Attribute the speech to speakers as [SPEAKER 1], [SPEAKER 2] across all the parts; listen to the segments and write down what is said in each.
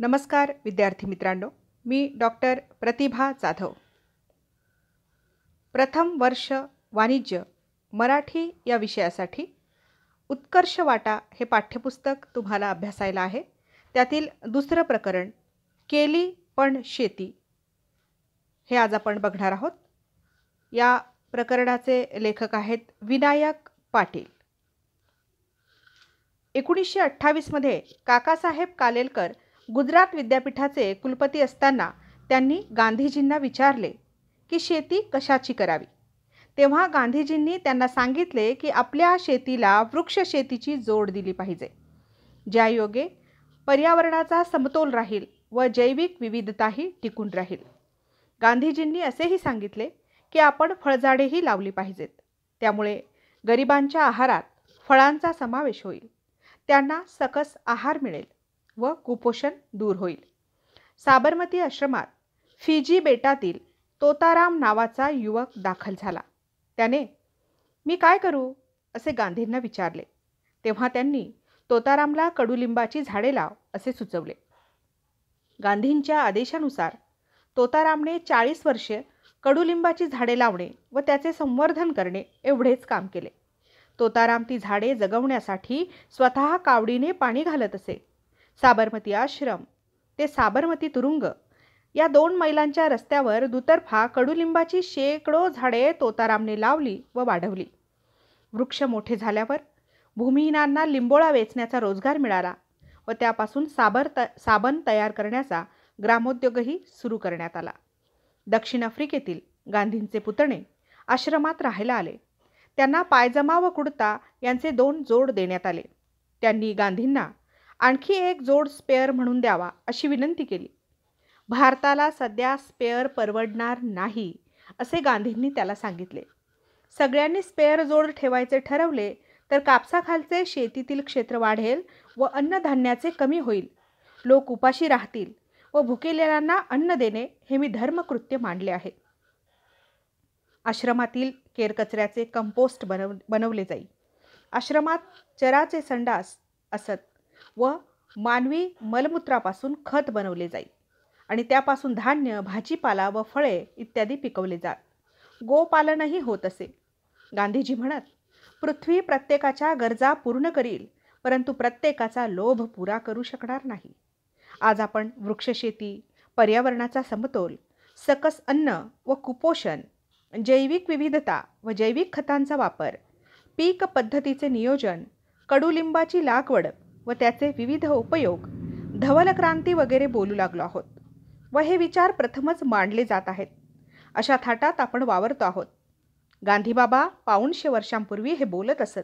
[SPEAKER 1] नमस्कार विद्यार्थी मित्रांनो मी डॉक्टर प्रतिभा जाधव प्रथम वर्ष वाणिज्य मराठी या विषयासाठी उत्कर्ष वाटा हे पाठ्यपुस्तक तुम्हाला अभ्यासायला आहे त्यातील दुसरं प्रकरण केली पण शेती हे आज आपण बघणार आहोत या प्रकरणाचे लेखक आहेत विनायक पाटील एकोणीसशे अठ्ठावीसमध्ये काकासाहेब कालेलकर गुजरात विद्यापीठाचे कुलपती असताना त्यांनी गांधीजींना विचारले की शेती कशाची करावी तेव्हा गांधीजींनी त्यांना सांगितले की आपल्या शेतीला वृक्ष शेतीची जोड दिली पाहिजे ज्यायोगे पर्यावरणाचा समतोल राहील व जैविक विविधताही टिकून राहील गांधीजींनी असेही सांगितले की आपण फळझाडेही लावली पाहिजेत त्यामुळे गरिबांच्या आहारात फळांचा समावेश होईल त्यांना सकस आहार मिळेल व कुपोषण दूर होईल साबरमती आश्रमात फिजी बेटातील तोताराम नावाचा युवक दाखल झाला त्याने मी काय करू असे गांधींना विचारले तेव्हा त्यांनी तोतारामला कडुलिंबाची झाडे लाव असे सुचवले गांधींच्या आदेशानुसार तोतारामने चाळीस वर्षे कडुलिंबाची झाडे लावणे व त्याचे संवर्धन करणे एवढेच काम केले तोताराम ती झाडे जगवण्यासाठी स्वतः कावडीने पाणी घालत असे साबरमती आश्रम ते साबरमती तुरुंग या दोन मैलांच्या रस्त्यावर दुतर्फा कडुलिंबाची शेकडो झाडे तोतारामने लावली व वाढवली वृक्ष मोठे झाल्यावर भूमिहीनांना लिंबोळा वेचण्याचा रोजगार मिळाला व त्यापासून साबर त साबण तयार करण्याचा ग्रामोद्योगही सुरू करण्यात आला दक्षिण आफ्रिकेतील गांधींचे पुतणे आश्रमात राहायला आले त्यांना पायजमा व कुडता यांचे दोन जोड देण्यात आले त्यांनी गांधींना आणखी एक जोड स्पेअर म्हणून द्यावा अशी विनंती केली भारताला सध्या स्पेअर परवडणार नाही असे गांधींनी त्याला सांगितले सगळ्यांनी स्पेअर जोड ठेवायचे ठरवले तर कापसाखालचे शेतीतील क्षेत्र वाढेल व अन्नधान्याचे कमी होईल लोक उपाशी राहतील व भुकेलेल्यांना अन्न देणे हे मी धर्मकृत्य मानले आहे आश्रमातील केरकचऱ्याचे कंपोस्ट बनव बनवले जाई आश्रमात चराचे संडास असत व मानवी मलमूत्रापासून खत बनवले जाईल आणि त्यापासून धान्य भाजीपाला व फळे इत्यादी पिकवले जात गोपालनही होत असे गांधीजी म्हणत पृथ्वी प्रत्येकाच्या गरजा पूर्ण करील परंतु प्रत्येकाचा लोभ पुरा करू शकणार नाही आज आपण वृक्षशेती पर्यावरणाचा समतोल सकस अन्न व कुपोषण जैविक विविधता व जैविक खतांचा वापर पीक पद्धतीचे नियोजन कडुलिंबाची लागवड व त्याचे विविध उपयोग धवल क्रांती वगैरे बोलू लागलो आहोत व हे विचार प्रथमच मांडले जात आहेत अशा थाटात आपण वावरतो आहोत गांधीबाबा पाऊणशे वर्षांपूर्वी हे बोलत असत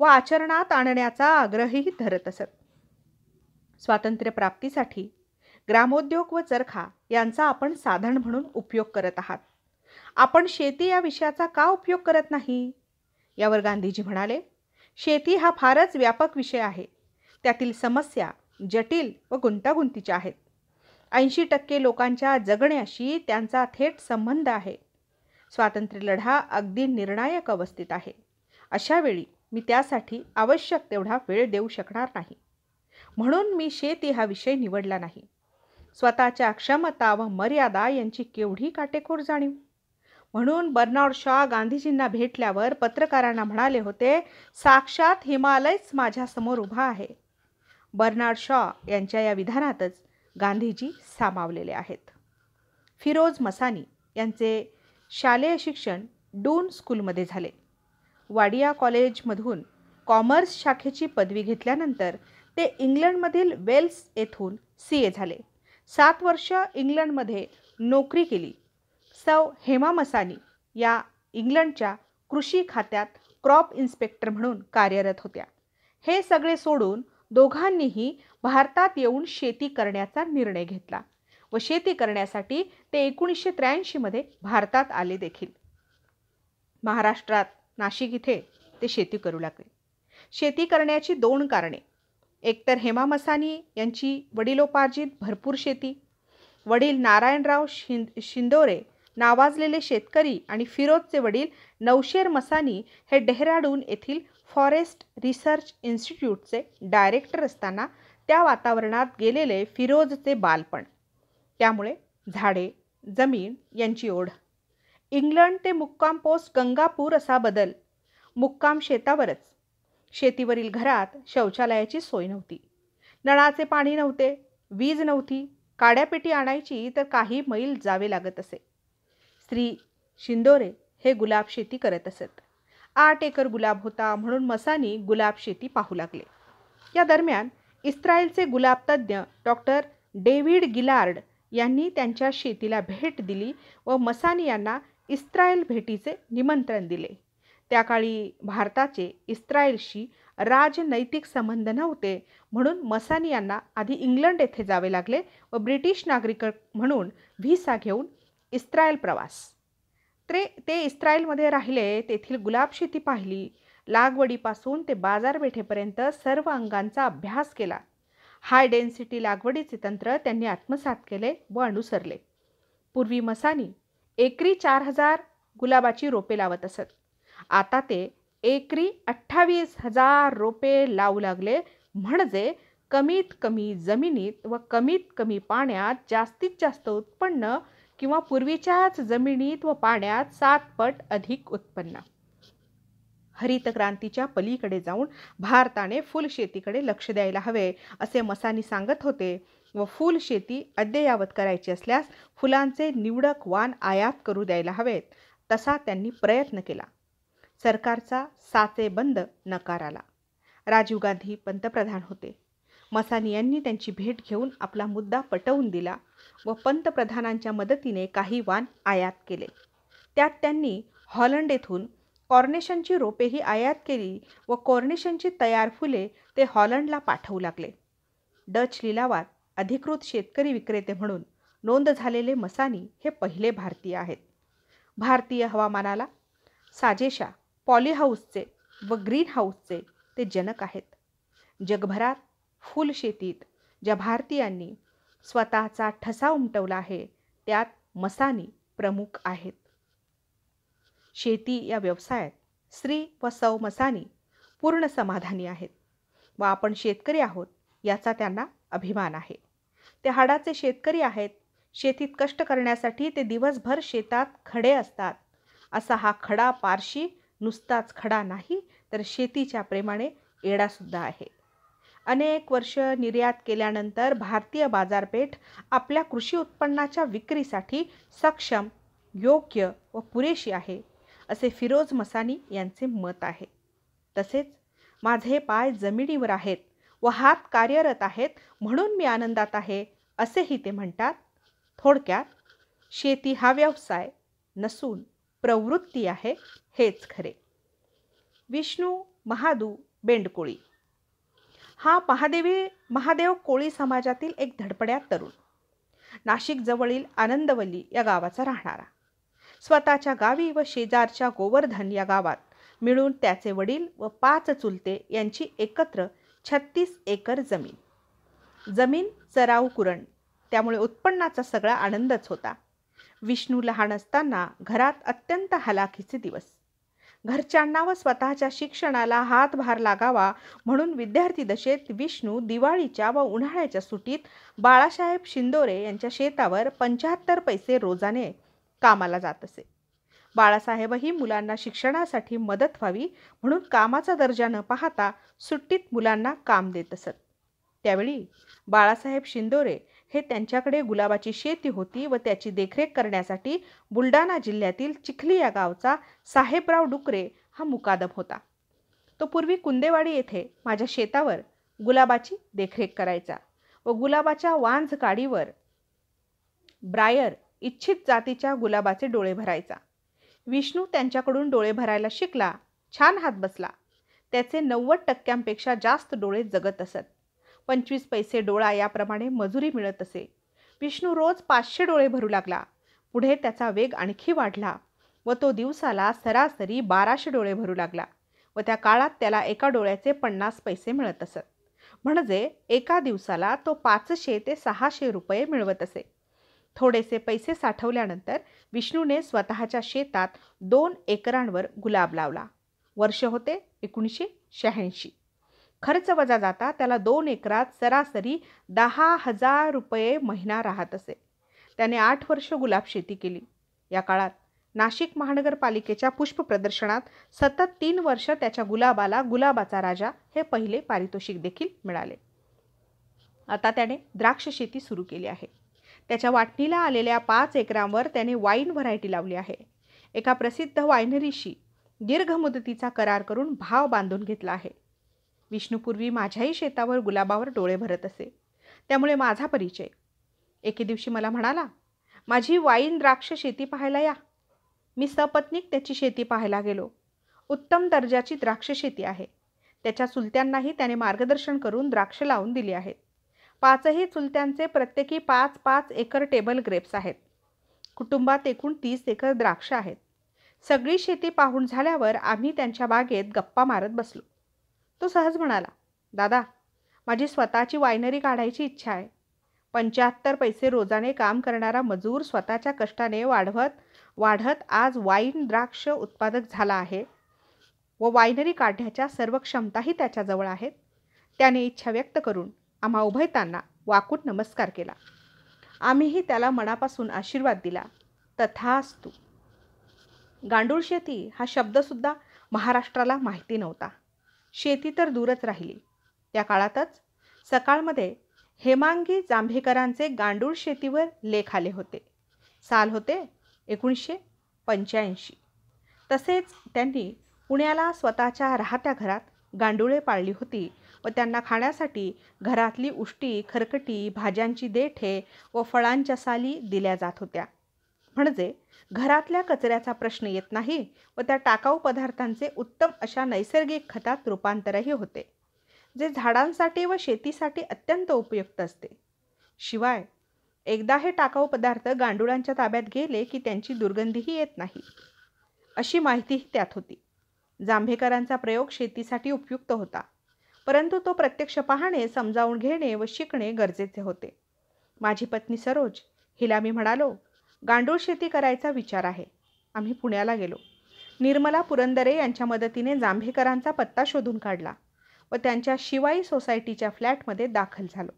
[SPEAKER 1] व आचरणात आणण्याचा आग्रहही धरत असत स्वातंत्र्यप्राप्तीसाठी ग्रामोद्योग व चरखा यांचा आपण साधन म्हणून उपयोग करत आहात आपण शेती या विषयाचा का उपयोग करत नाही यावर गांधीजी म्हणाले शेती हा फारच व्यापक विषय आहे त्यातील समस्या जटिल व गुंतागुंतीच्या आहेत ऐंशी टक्के लोकांच्या जगण्याशी त्यांचा थेट संबंध आहे स्वातंत्र्यलढा अगदी निर्णायक अवस्थेत आहे अशावेळी मी त्यासाठी आवश्यक तेवढा वेळ देऊ शकणार नाही म्हणून मी शेती हा विषय निवडला नाही स्वतःच्या क्षमता व मर्यादा यांची केवढी काटेकोर जाणीव म्हणून बर्नार्ड शॉ गांधीजींना भेटल्यावर पत्रकारांना म्हणाले होते साक्षात हिमालयच माझ्यासमोर उभा आहे बर्नार्ड शॉ यांच्या या विधानातच गांधीजी सामावलेले आहेत फिरोज मसानी यांचे शालेय शिक्षण डून स्कूलमध्ये झाले वाडिया कॉलेजमधून कॉमर्स शाखेची पदवी घेतल्यानंतर ते इंग्लंडमधील वेल्स येथून सी ए झाले सात वर्ष इंग्लंडमध्ये नोकरी केली सौ हेमा मसानी या इंग्लंडच्या कृषी खात्यात क्रॉप इन्स्पेक्टर म्हणून कार्यरत होत्या हे सगळे सोडून दोघांनीही भारतात येऊन शेती करण्याचा निर्णय घेतला व शेती करण्यासाठी ते एकोणीसशे त्र्याऐंशीमध्ये भारतात आले देखील महाराष्ट्रात नाशिक इथे ते शेती करू लागले शेती करण्याची दोन कारणे एकतर हेमा मसानी यांची वडिलोपार्जित भरपूर शेती वडील नारायणराव शिंद शिंदोरे नावाजलेले शेतकरी आणि फिरोजचे वडील नौशेर मसानी हे डेहराडून येथील फॉरेस्ट रिसर्च इन्स्टिट्यूटचे डायरेक्टर असताना त्या वातावरणात गेलेले फिरोजचे बालपण त्यामुळे झाडे जमीन यांची ओढ इंग्लंड ते मुक्काम पोस्ट गंगापूर असा बदल मुक्काम शेतावरच शेतीवरील घरात शौचालयाची सोय नव्हती नळाचे पाणी नव्हते वीज नव्हती काड्यापेटी आणायची तर काही मैल जावे लागत असे स्त्री शिंदोरे हे गुलाब शेती करत असत आठ एकर गुलाब होता म्हणून मसानी गुलाब शेती पाहू लागले या दरम्यान इस्रायलचे गुलाब तज्ज्ञ डॉक्टर डेव्हिड गिलार्ड यांनी त्यांच्या शेतीला भेट दिली व मसानी यांना इस्रायल भेटीचे निमंत्रण दिले त्याकाळी भारताचे इस्रायलशी राजनैतिक संबंध नव्हते म्हणून मसानी यांना आधी इंग्लंड येथे जावे लागले व ब्रिटिश नागरिक म्हणून व्हिसा घेऊन इस्रायल प्रवास त्रे ते इस्रायलमध्ये राहिले तेथील गुलाब शेती पाहिली लागवडीपासून ते बाजारपेठेपर्यंत सर्व अंगांचा अभ्यास केला हाय डेन्सिटी लागवडीचे तंत्र त्यांनी आत्मसात केले व अनुसरले पूर्वी मसानी एकरी चार हजार गुलाबाची रोपे लावत असत आता ते एकरी अठ्ठावीस हजार रोपे लावू लागले म्हणजे कमीत कमी जमिनीत व कमीत कमी पाण्यात जास्तीत जास्त उत्पन्न किंवा पूर्वीच्याच जमिनीत व पाण्यात सात पट अधिक उत्पन्न हरित क्रांतीच्या पलीकडे जाऊन भारताने फुलशेतीकडे लक्ष द्यायला हवे असे मसानी सांगत होते व फुल शेती अद्ययावत करायची असल्यास फुलांचे निवडक वान आयात करू द्यायला हवेत तसा त्यांनी प्रयत्न केला सरकारचा बंद नकार आला राजीव गांधी पंतप्रधान होते मसानी यांनी त्यांची भेट घेऊन आपला मुद्दा पटवून दिला व पंतप्रधानांच्या मदतीने काही वाण आयात केले त्यात त्यांनी हॉलंड येथून कॉर्नेशनची रोपेही आयात केली व कॉर्नेशनची तयार फुले ते हॉलंडला पाठवू लागले डच लिलावात अधिकृत शेतकरी विक्रेते म्हणून नोंद झालेले मसानी हे पहिले भारतीय आहेत भारतीय हवामानाला साजेशा पॉलीहाऊसचे व ग्रीनहाऊसचे ते जनक आहेत जगभरात फुलशेतीत ज्या भारतीयांनी स्वतःचा ठसा उमटवला आहे त्यात मसानी प्रमुख आहेत शेती या व्यवसायात स्त्री व सौ मसानी पूर्ण समाधानी आहेत व आपण शेतकरी आहोत याचा त्यांना अभिमान आहे ते हाडाचे शेतकरी आहेत शेतीत कष्ट करण्यासाठी ते दिवसभर शेतात खडे असतात असा हा खडा पारशी नुसताच खडा नाही तर शेतीच्या प्रेमाने येडासुद्धा आहे अनेक वर्ष निर्यात केल्यानंतर भारतीय बाजारपेठ आपल्या कृषी उत्पन्नाच्या विक्रीसाठी सक्षम योग्य व पुरेशी आहे असे फिरोज मसानी यांचे मत आहे तसेच माझे पाय जमिनीवर आहेत व हात कार्यरत आहेत म्हणून मी आनंदात आहे असेही ते म्हणतात थोडक्यात शेती हा व्यवसाय नसून प्रवृत्ती आहे हेच खरे विष्णू महादू बेंडकोळी हा महादेवी महादेव कोळी समाजातील एक धडपड्या तरुण नाशिकजवळील आनंदवली या गावाचा राहणारा स्वतःच्या गावी व शेजारच्या गोवर्धन या गावात मिळून त्याचे वडील व पाच चुलते यांची एकत्र छत्तीस एकर जमीन जमीन चराऊ कुरण त्यामुळे उत्पन्नाचा सगळा आनंदच होता विष्णू लहान असताना घरात अत्यंत हलाखीचे दिवस घरच्यांना व स्वतःच्या शिक्षणाला हातभार लागावा म्हणून विद्यार्थी दशेत विष्णू दिवाळीच्या व उन्हाळ्याच्या सुटीत बाळासाहेब शिंदोरे यांच्या शेतावर पंच्याहत्तर पैसे रोजाने कामाला जात असे बाळासाहेबही मुलांना शिक्षणासाठी मदत व्हावी म्हणून कामाचा दर्जा न पाहता सुट्टीत मुलांना काम देत असत त्यावेळी बाळासाहेब शिंदोरे हे त्यांच्याकडे गुलाबाची शेती होती व त्याची देखरेख करण्यासाठी बुलढाणा जिल्ह्यातील चिखली या गावचा साहेबराव डुकरे हा मुकादम होता तो पूर्वी कुंदेवाडी येथे माझ्या शेतावर गुलाबाची देखरेख करायचा व गुलाबाच्या वांझ काडीवर ब्रायर इच्छित जातीच्या गुलाबाचे डोळे भरायचा विष्णू त्यांच्याकडून डोळे भरायला शिकला छान हात बसला त्याचे नव्वद टक्क्यांपेक्षा जास्त डोळे जगत असत पंचवीस पैसे डोळा याप्रमाणे मजुरी मिळत असे विष्णू रोज पाचशे डोळे भरू लागला पुढे त्याचा वेग आणखी वाढला व तो दिवसाला सरासरी बाराशे डोळे भरू लागला व त्या काळात त्याला एका डोळ्याचे पन्नास पैसे मिळत असत म्हणजे एका दिवसाला तो पाचशे ते सहाशे रुपये मिळवत असे थोडेसे पैसे साठवल्यानंतर विष्णूने स्वतःच्या शेतात दोन एकरांवर गुलाब लावला वर्ष होते एकोणीसशे शहाऐंशी खर्च वजा जाता त्याला दोन एकरात सरासरी दहा हजार रुपये महिना राहत असे त्याने आठ वर्ष गुलाब शेती केली या काळात नाशिक महानगरपालिकेच्या पुष्प प्रदर्शनात सतत तीन वर्ष त्याच्या गुलाबाला गुलाबाचा राजा हे पहिले पारितोषिक देखील मिळाले आता त्याने द्राक्ष शेती सुरू केली आहे त्याच्या वाटणीला आलेल्या पाच एकरांवर त्याने वाईन व्हरायटी लावली आहे एका प्रसिद्ध वायनरीशी दीर्घ मुदतीचा करार करून भाव बांधून घेतला आहे विष्णूपूर्वी माझ्याही शेतावर गुलाबावर डोळे भरत असे त्यामुळे माझा परिचय एके दिवशी मला म्हणाला माझी वाईन द्राक्ष शेती पाहायला या मी सपत्नीक त्याची शेती पाहायला गेलो उत्तम दर्जाची द्राक्ष शेती आहे त्याच्या चुलत्यांनाही त्याने मार्गदर्शन करून द्राक्ष लावून दिली आहेत पाचही चुलत्यांचे प्रत्येकी पाच पाच एकर टेबल ग्रेप्स आहेत कुटुंबात एकूण तीस एकर द्राक्ष आहेत सगळी शेती पाहून झाल्यावर आम्ही त्यांच्या बागेत गप्पा मारत बसलो तो सहज म्हणाला दादा माझी स्वतःची वायनरी काढायची इच्छा आहे पंच्याहत्तर पैसे रोजाने काम करणारा मजूर स्वतःच्या कष्टाने वाढवत वाढत आज वाईन द्राक्ष उत्पादक झाला आहे व वायनरी काढण्याच्या सर्व क्षमताही त्याच्याजवळ आहेत त्याने इच्छा व्यक्त करून आम्हा उभयतांना वाकूट नमस्कार केला आम्हीही त्याला मनापासून आशीर्वाद दिला तथास्तु गांडूळ शेती हा शब्दसुद्धा महाराष्ट्राला माहिती नव्हता शेती तर दूरच राहिली त्या काळातच सकाळमध्ये हेमांगी जांभेकरांचे गांडूळ शेतीवर लेख आले होते साल होते एकोणीसशे पंच्याऐंशी तसेच त्यांनी पुण्याला स्वतःच्या राहत्या घरात गांडुळे पाळली होती व त्यांना खाण्यासाठी घरातली उष्टी खरकटी भाज्यांची देठे व फळांच्या साली दिल्या जात होत्या म्हणजे घरातल्या कचऱ्याचा प्रश्न येत नाही व त्या टाकाऊ पदार्थांचे उत्तम अशा नैसर्गिक खतात रूपांतरही होते जे झाडांसाठी व शेतीसाठी अत्यंत उपयुक्त असते शिवाय एकदा हे टाकाऊ पदार्थ गांडुळांच्या ताब्यात गेले की त्यांची दुर्गंधीही येत नाही अशी माहितीही त्यात होती जांभेकरांचा प्रयोग शेतीसाठी उपयुक्त होता परंतु तो प्रत्यक्ष पाहणे समजावून घेणे व शिकणे गरजेचे होते माझी पत्नी सरोज हिला मी म्हणालो गांडूळ शेती करायचा विचार आहे आम्ही पुण्याला गेलो निर्मला पुरंदरे यांच्या मदतीने जांभेकरांचा पत्ता शोधून काढला व त्यांच्या शिवाई सोसायटीच्या फ्लॅटमध्ये दाखल झालो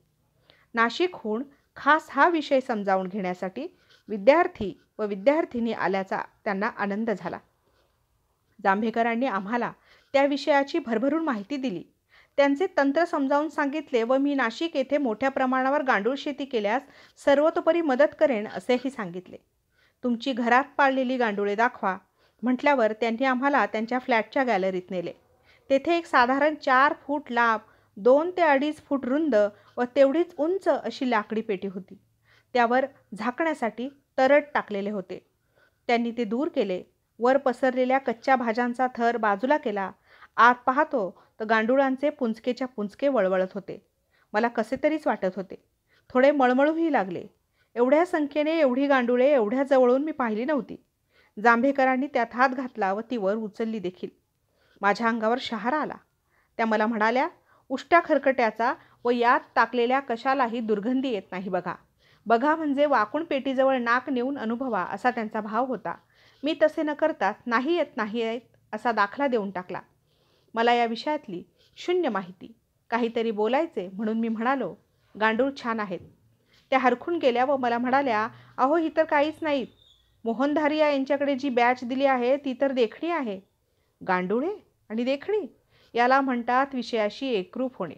[SPEAKER 1] नाशिकहून खास हा विषय समजावून घेण्यासाठी विद्यार्थी व विद्यार्थिनी आल्याचा त्यांना आनंद झाला जांभेकरांनी आम्हाला त्या विषयाची भरभरून माहिती दिली त्यांचे तंत्र समजावून सांगितले व मी नाशिक येथे मोठ्या प्रमाणावर गांडूळ शेती केल्यास सर्वतोपरी मदत करेन असेही सांगितले तुमची घरात पाळलेली गांडुळे दाखवा म्हटल्यावर त्यांनी आम्हाला त्यांच्या फ्लॅटच्या गॅलरीत नेले तेथे एक साधारण चार फूट लांब दोन ते अडीच फूट रुंद व तेवढीच उंच अशी लाकडी पेटी होती त्यावर झाकण्यासाठी तरट टाकलेले होते त्यांनी ते दूर केले वर पसरलेल्या कच्च्या भाज्यांचा थर बाजूला केला आत पाहतो तर गांडुळांचे पुंचकेच्या पुंचके वळवळत होते मला कसे तरीच वाटत होते थोडे मळमळूही लागले एवढ्या संख्येने एवढी गांडुळे एवढ्या जवळून मी पाहिली नव्हती जांभेकरांनी त्यात हात घातला व ती वर उचलली देखील माझ्या अंगावर शहारा आला त्या मला म्हणाल्या उष्ट्या खरकट्याचा व यात टाकलेल्या कशालाही दुर्गंधी येत नाही बघा बघा म्हणजे वाकून पेटीजवळ नाक नेऊन अनुभवा असा त्यांचा भाव होता मी तसे न करताच नाही येत नाही येत असा दाखला देऊन टाकला मला या विषयातली शून्य माहिती काहीतरी बोलायचे म्हणून मी म्हणालो गांडूळ छान आहेत त्या हरखून गेल्या व मला म्हणाल्या अहो ही तर काहीच नाहीत मोहनधारिया यांच्याकडे जी बॅच दिली आहे ती तर देखणी आहे गांडुळे आणि देखणी याला म्हणतात विषयाशी एकरूप होणे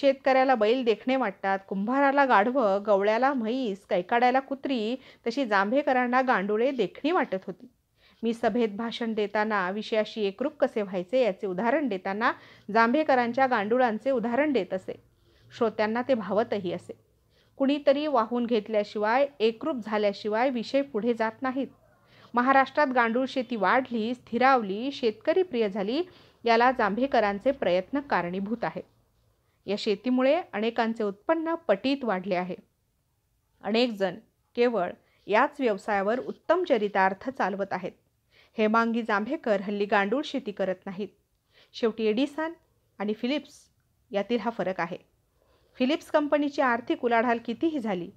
[SPEAKER 1] शेतकऱ्याला बैल देखणे वाटतात कुंभाराला गाढवं गवळ्याला म्हैस कैकाड्याला कुत्री तशी जांभेकरांना गांडुळे देखणी वाटत होती मी सभेत भाषण देताना विषयाशी एकरूप कसे व्हायचे याचे उदाहरण देताना जांभेकरांच्या गांडुळांचे उदाहरण देत असे श्रोत्यांना ते भावतही असे कुणीतरी वाहून घेतल्याशिवाय एकरूप झाल्याशिवाय विषय पुढे जात नाहीत महाराष्ट्रात गांडूळ शेती वाढली स्थिरावली शेतकरी प्रिय झाली याला जांभेकरांचे प्रयत्न कारणीभूत आहेत या शेतीमुळे अनेकांचे उत्पन्न पटीत वाढले आहे अनेकजण केवळ याच व्यवसायावर उत्तम चरितार्थ चालवत आहेत हेमांगी जांभेकर हल्ली गांडूळ शेती करत नाहीत शेवटी एडिसन आणि फिलिप्स यातील हा फरक आहे फिलिप्स कंपनीची आर्थिक उलाढाल कितीही झाली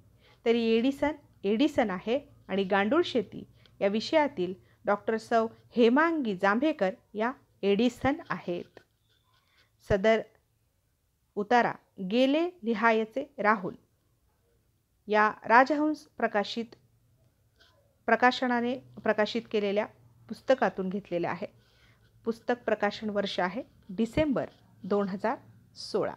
[SPEAKER 1] तरी एडिसन एडिसन आहे आणि गांडूळ शेती या विषयातील डॉक्टर सौ हेमांगी जांभेकर या एडिसन आहेत सदर उतारा गेले लिहायचे राहुल या राजहंस प्रकाशित प्रकाशनाने प्रकाशित केलेल्या पुस्तकातून घेतलेले आहे पुस्तक प्रकाशन वर्ष आहे डिसेंबर दोन हजार सोळा